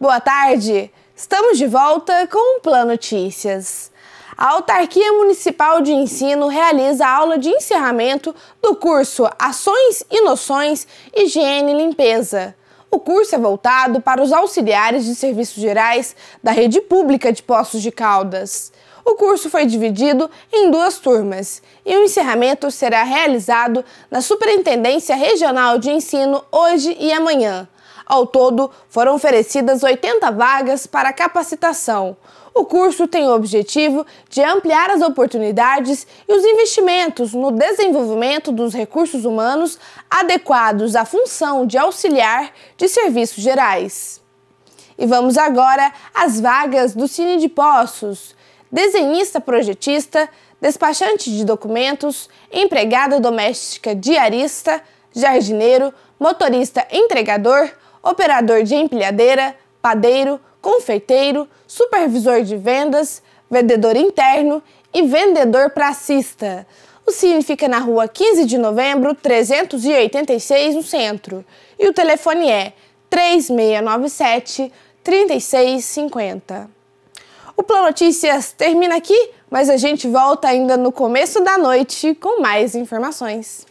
Boa tarde! Estamos de volta com o Plan Notícias. A Autarquia Municipal de Ensino realiza a aula de encerramento do curso Ações e Noções Higiene e Limpeza. O curso é voltado para os auxiliares de serviços gerais da rede pública de Poços de Caldas. O curso foi dividido em duas turmas e o encerramento será realizado na Superintendência Regional de Ensino hoje e amanhã. Ao todo, foram oferecidas 80 vagas para capacitação. O curso tem o objetivo de ampliar as oportunidades e os investimentos no desenvolvimento dos recursos humanos adequados à função de auxiliar de serviços gerais. E vamos agora às vagas do Cine de Poços. Desenhista projetista, despachante de documentos, empregada doméstica diarista, jardineiro, motorista entregador, operador de empilhadeira, padeiro, confeiteiro, supervisor de vendas, vendedor interno e vendedor pracista. O Cine fica na rua 15 de novembro, 386, no centro. E o telefone é 3697 3650. O Plano Notícias termina aqui, mas a gente volta ainda no começo da noite com mais informações.